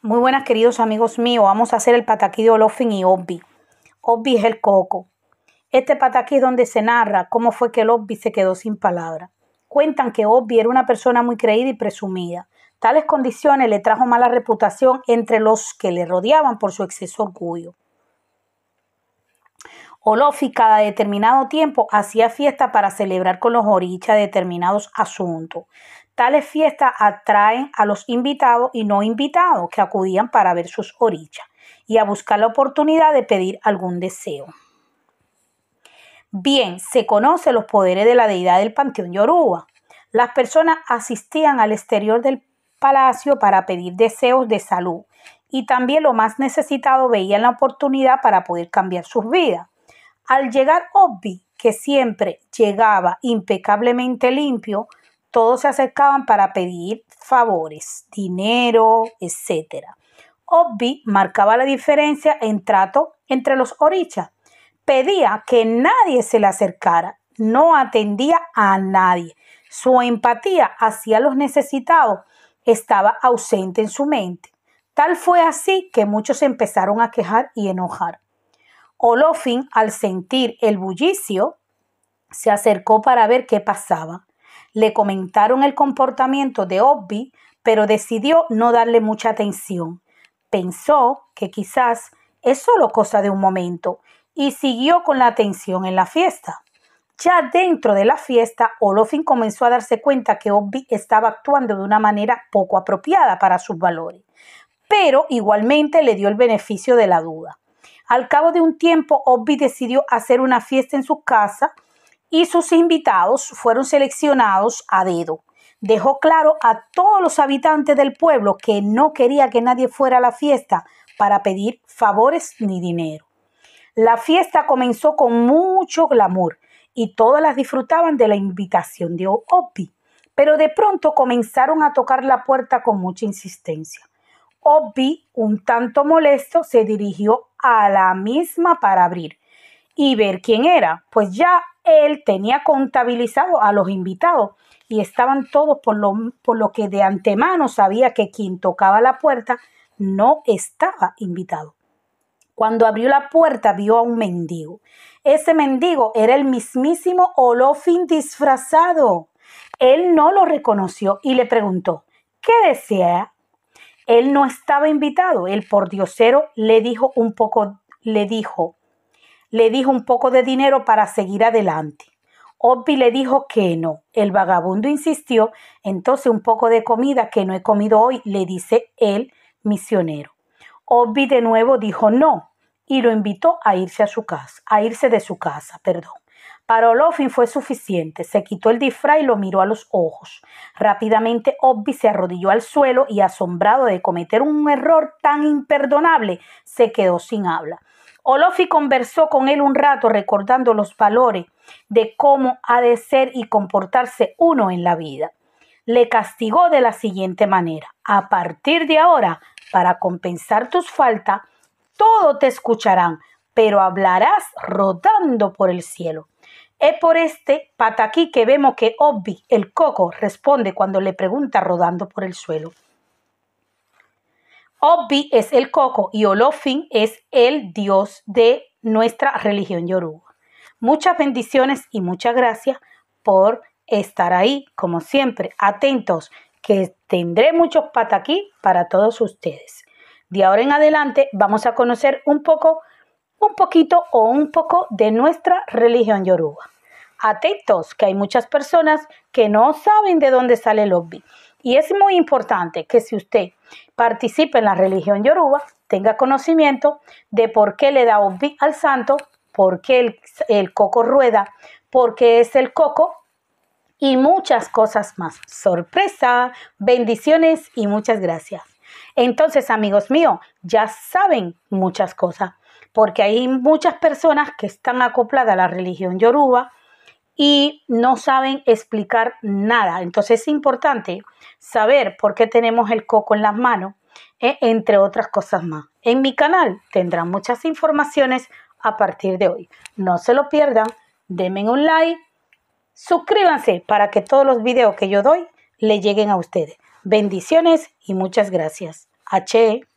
Muy buenas queridos amigos míos, vamos a hacer el pataquí de Olofin y Obbi. Obbi es el coco. Este pataquí es donde se narra cómo fue que el se quedó sin palabras. Cuentan que Obbi era una persona muy creída y presumida. Tales condiciones le trajo mala reputación entre los que le rodeaban por su exceso orgullo. Olofi cada determinado tiempo hacía fiesta para celebrar con los orichas determinados asuntos. Tales fiestas atraen a los invitados y no invitados que acudían para ver sus orillas y a buscar la oportunidad de pedir algún deseo. Bien, se conocen los poderes de la deidad del Panteón Yoruba. Las personas asistían al exterior del palacio para pedir deseos de salud y también lo más necesitado veían la oportunidad para poder cambiar sus vidas. Al llegar Obi, que siempre llegaba impecablemente limpio, todos se acercaban para pedir favores, dinero, etc. Obi marcaba la diferencia en trato entre los orichas. Pedía que nadie se le acercara, no atendía a nadie. Su empatía hacia los necesitados estaba ausente en su mente. Tal fue así que muchos empezaron a quejar y enojar. Olofin, al sentir el bullicio, se acercó para ver qué pasaba le comentaron el comportamiento de Obi, pero decidió no darle mucha atención. Pensó que quizás es solo cosa de un momento y siguió con la atención en la fiesta. Ya dentro de la fiesta, Olofin comenzó a darse cuenta que Obi estaba actuando de una manera poco apropiada para sus valores, pero igualmente le dio el beneficio de la duda. Al cabo de un tiempo, Obi decidió hacer una fiesta en su casa y sus invitados fueron seleccionados a dedo. Dejó claro a todos los habitantes del pueblo que no quería que nadie fuera a la fiesta para pedir favores ni dinero. La fiesta comenzó con mucho glamour y todas las disfrutaban de la invitación de Opi, pero de pronto comenzaron a tocar la puerta con mucha insistencia. Opi, un tanto molesto, se dirigió a la misma para abrir y ver quién era, pues ya él tenía contabilizado a los invitados y estaban todos por lo, por lo que de antemano sabía que quien tocaba la puerta no estaba invitado. Cuando abrió la puerta vio a un mendigo. Ese mendigo era el mismísimo Olofin disfrazado. Él no lo reconoció y le preguntó, ¿qué desea? Él no estaba invitado. El pordiosero le dijo un poco, le dijo, le dijo un poco de dinero para seguir adelante. Obi le dijo que no. El vagabundo insistió, entonces un poco de comida que no he comido hoy, le dice el misionero. Obi de nuevo dijo no y lo invitó a irse a su casa, a irse de su casa, perdón. Para Olofin fue suficiente, se quitó el disfraz y lo miró a los ojos. Rápidamente Obi se arrodilló al suelo y, asombrado de cometer un error tan imperdonable, se quedó sin habla. Olofi conversó con él un rato recordando los valores de cómo ha de ser y comportarse uno en la vida. Le castigó de la siguiente manera. A partir de ahora, para compensar tus faltas, todo te escucharán, pero hablarás rodando por el cielo. Es por este pataquí que vemos que Obvi, el coco, responde cuando le pregunta rodando por el suelo. Obi es el coco y Olofin es el dios de nuestra religión yoruba. Muchas bendiciones y muchas gracias por estar ahí, como siempre, atentos, que tendré muchos aquí para todos ustedes. De ahora en adelante vamos a conocer un poco, un poquito o un poco de nuestra religión yoruba. Atentos, que hay muchas personas que no saben de dónde sale el Obi. Y es muy importante que si usted participe en la religión yoruba, tenga conocimiento de por qué le da obvi al santo, por qué el, el coco rueda, por qué es el coco y muchas cosas más. Sorpresa, bendiciones y muchas gracias. Entonces, amigos míos, ya saben muchas cosas, porque hay muchas personas que están acopladas a la religión yoruba, y no saben explicar nada. Entonces es importante saber por qué tenemos el coco en las manos, eh, entre otras cosas más. En mi canal tendrán muchas informaciones a partir de hoy. No se lo pierdan, denme un like, suscríbanse para que todos los videos que yo doy le lleguen a ustedes. Bendiciones y muchas gracias. H.